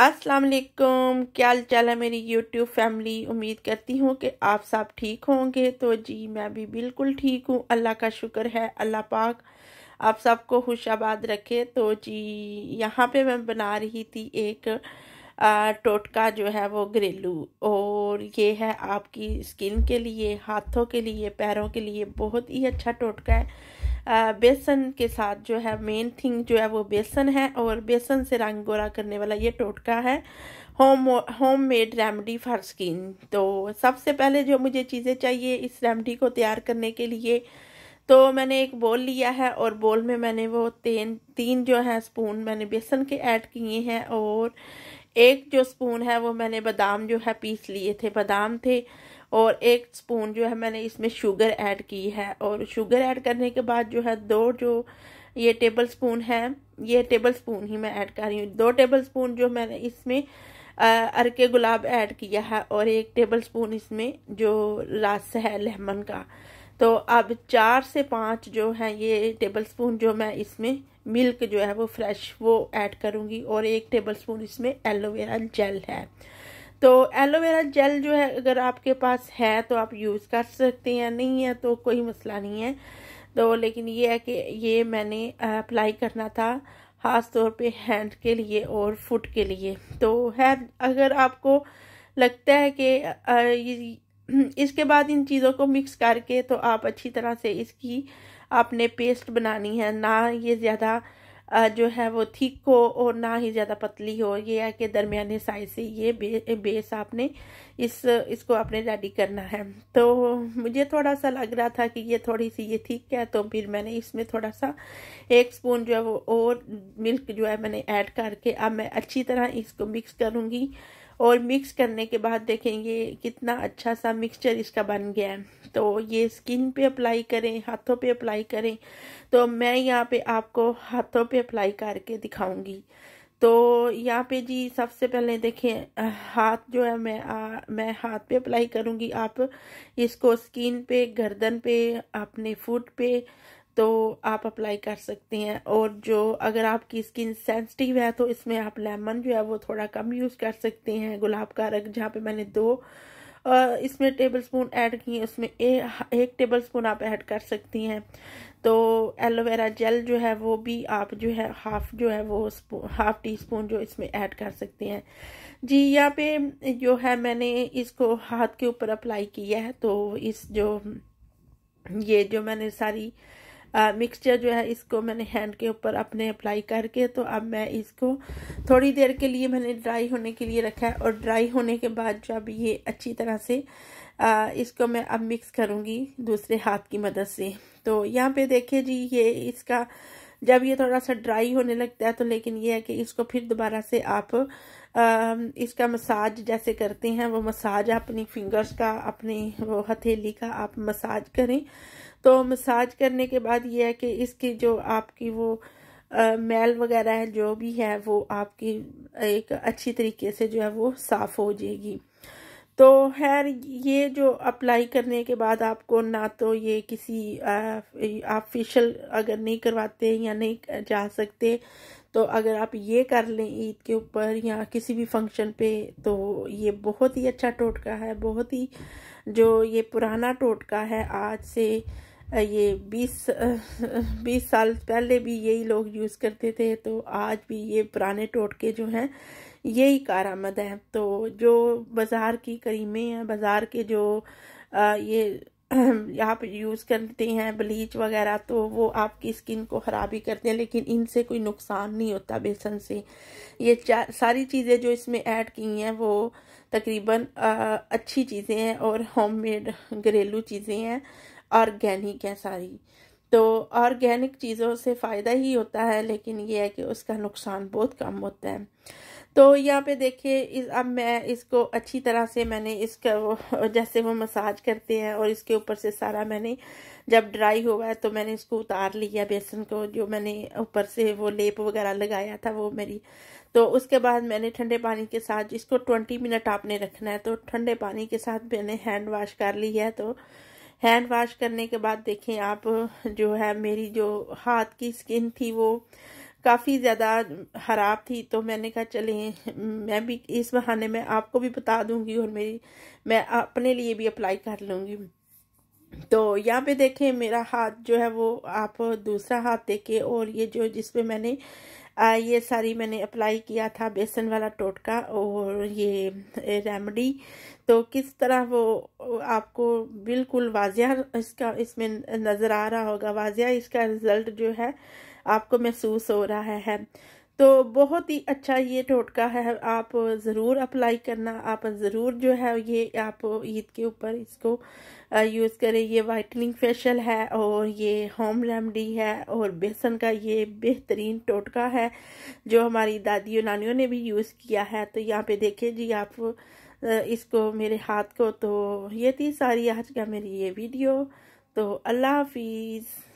अस्सलाम वालेकुम क्या हाल चाल है मेरी यूट्यूब फैमिली उम्मीद करती हूँ कि आप सब ठीक होंगे तो जी मैं भी बिल्कुल ठीक हूँ अल्लाह का शुक्र है अल्लाह पाक आप सबको खुशाबाद रखे तो जी यहाँ पे मैं बना रही थी एक टोटका जो है वो घरेलू और ये है आपकी स्किन के लिए हाथों के लिए पैरों के लिए बहुत ही अच्छा टोटका है बेसन के साथ जो है मेन थिंग जो है वो बेसन है और बेसन से रंग गोरा करने वाला ये टोटका है home homemade remedy for skin तो सबसे पहले जो मुझे चीज़ें चाहिए इस रेमडी को तैयार करने के लिए तो मैंने एक बोल लिया है और बोल में मैंने वो तीन तीन जो है स्पून मैंने बेसन के ऐड किए हैं और एक जो स्पून है वो मैंने बादाम जो है पीस लिए थे बादाम थे और एक स्पून जो है मैंने इसमें शुगर ऐड की है और शुगर ऐड करने के बाद जो है दो जो ये टेबल स्पून है ये टेबल स्पून ही मैं ऐड कर रही हूँ दो टेबल स्पून जो मैंने इसमें अरके गुलाब ऐड किया है और एक टेबल स्पून इसमें जो रस है लेमन का तो अब चार से पाँच जो है ये टेबल स्पून जो मैं इसमें मिल्क जो है वो फ्रेश वो ऐड करूँगी और एक टेबल स्पून इसमें एलोवेरा जेल है तो एलोवेरा जेल जो है अगर आपके पास है तो आप यूज़ कर सकते हैं नहीं है तो कोई मसला नहीं है तो लेकिन ये है कि ये मैंने अप्लाई करना था ख़ास तौर पे हैंड के लिए और फुट के लिए तो है अगर आपको लगता है कि इसके बाद इन चीज़ों को मिक्स करके तो आप अच्छी तरह से इसकी आपने पेस्ट बनानी है ना ये ज़्यादा जो है वो थिक हो और ना ही ज़्यादा पतली हो ये है कि दरमियाने साइज से ये बे, बेस आपने इस इसको आपने रेडी करना है तो मुझे थोड़ा सा लग रहा था कि ये थोड़ी सी ये थिक है तो फिर मैंने इसमें थोड़ा सा एक स्पून जो है वो और मिल्क जो है मैंने ऐड करके अब मैं अच्छी तरह इसको मिक्स करूँगी और मिक्स करने के बाद देखेंगे कितना अच्छा सा मिक्सचर इसका बन गया है तो ये स्किन पे अप्लाई करें हाथों पे अप्लाई करें तो मैं यहाँ पे आपको हाथों पे अप्लाई करके दिखाऊंगी तो यहाँ पे जी सबसे पहले देखें हाथ जो है मैं आ, मैं हाथ पे अप्लाई करूँगी आप इसको स्किन पे गर्दन पे अपने फुट पे तो आप अप्लाई कर सकते हैं और जो अगर आपकी स्किन सेंसिटिव है तो इसमें आप लेमन जो है वो थोड़ा कम यूज़ कर सकते हैं गुलाब का रंग जहाँ पे मैंने दो इसमें टेबल स्पून ऐड किए उसमें ए, एक टेबल स्पून आप ऐड कर सकती हैं तो एलोवेरा जेल जो है वो भी आप जो है हाफ़ जो है वो हाफ़ टी स्पून जो इसमें ऐड कर सकते हैं जी यहाँ पे जो है मैंने इसको हाथ के ऊपर अप्लाई किया है तो इस जो ये जो मैंने सारी मिक्सचर जो है इसको मैंने हैंड के ऊपर अपने अप्लाई करके तो अब मैं इसको थोड़ी देर के लिए मैंने ड्राई होने के लिए रखा है और ड्राई होने के बाद जब ये अच्छी तरह से आ, इसको मैं अब मिक्स करूँगी दूसरे हाथ की मदद से तो यहाँ पे देखिए जी ये इसका जब ये थोड़ा सा ड्राई होने लगता है तो लेकिन ये है कि इसको फिर दोबारा से आप इसका मसाज जैसे करते हैं वो मसाज अपनी फिंगर्स का अपने वो हथेली का आप मसाज करें तो मसाज करने के बाद ये है कि इसकी जो आपकी वो आ, मैल वगैरह है जो भी है वो आपकी एक अच्छी तरीके से जो है वो साफ़ हो जाएगी तो खैर ये जो अप्लाई करने के बाद आपको ना तो ये किसी आप फेशियल अगर नहीं करवाते या नहीं जा सकते तो अगर आप ये कर लें ईद के ऊपर या किसी भी फंक्शन पे तो ये बहुत ही अच्छा टोटका है बहुत ही जो ये पुराना टोटका है आज से ये बीस बीस साल पहले भी यही लोग यूज़ करते थे तो आज भी ये पुराने टोटके जो हैं यही कारामद है तो जो बाज़ार की करीमें हैं बाज़ार के जो ये ये आप यूज़ करते हैं ब्लीच वगैरह तो वो आपकी स्किन को ख़राब ही करते हैं लेकिन इनसे कोई नुकसान नहीं होता बेसन से ये सारी चीज़ें जो इसमें ऐड की हैं वो तकरीबन अच्छी चीज़ें हैं और होममेड घरेलू चीज़ें हैं ऑर्गेनिक हैं सारी तो ऑर्गेनिक चीज़ों से फ़ायदा ही होता है लेकिन ये है कि उसका नुकसान बहुत कम होता है तो यहाँ पे देखिए इस अब मैं इसको अच्छी तरह से मैंने इसका वो जैसे वो मसाज करते हैं और इसके ऊपर से सारा मैंने जब ड्राई हुआ है तो मैंने इसको उतार लिया बेसन को जो मैंने ऊपर से वो लेप वगैरह लगाया था वो मेरी तो उसके बाद मैंने ठंडे पानी के साथ इसको ट्वेंटी मिनट आपने रखना है तो ठंडे पानी के साथ मैंने हैंड वाश कर ली है तो हैंड वॉश करने के बाद देखें आप जो है मेरी जो हाथ की स्किन थी वो काफ़ी ज़्यादा ख़राब थी तो मैंने कहा चले मैं भी इस बहाने में आपको भी बता दूंगी और मेरी मैं अपने लिए भी अप्लाई कर लूँगी तो यहाँ पे देखें मेरा हाथ जो है वो आप दूसरा हाथ देखें और ये जो जिसपे मैंने आ, ये सारी मैंने अप्लाई किया था बेसन वाला टोटका और ये रेमडी तो किस तरह वो आपको बिल्कुल वाजिया इसका इसमें नज़र आ रहा होगा वाजिया इसका रिज़ल्ट जो है आपको महसूस हो रहा है तो बहुत ही अच्छा ये टोटका है आप ज़रूर अप्लाई करना आप ज़रूर जो है ये आप ईद के ऊपर इसको यूज़ करें ये वाइटनिंग फेशियल है और ये होम रेमडी है और बेसन का ये बेहतरीन टोटका है जो हमारी दादी नानियों ने भी यूज़ किया है तो यहाँ पे देखें जी आप इसको मेरे हाथ को तो ये थी सारी आज का मेरी ये वीडियो तो अल्लाह हाफिज़